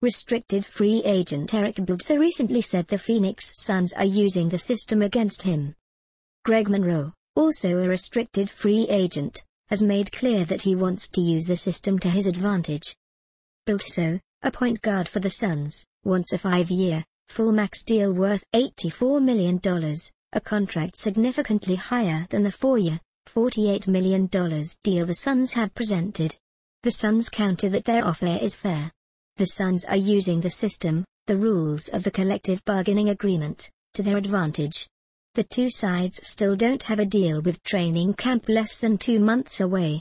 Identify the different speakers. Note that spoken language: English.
Speaker 1: Restricted free agent Eric Bledsoe recently said the Phoenix Suns are using the system against him. Greg Monroe, also a restricted free agent, has made clear that he wants to use the system to his advantage. Bledsoe, a point guard for the Suns, wants a five-year, full max deal worth $84 million, a contract significantly higher than the four-year, $48 million deal the Suns had presented. The Suns counter that their offer is fair the sons are using the system, the rules of the collective bargaining agreement, to their advantage. The two sides still don't have a deal with training camp less than two months away.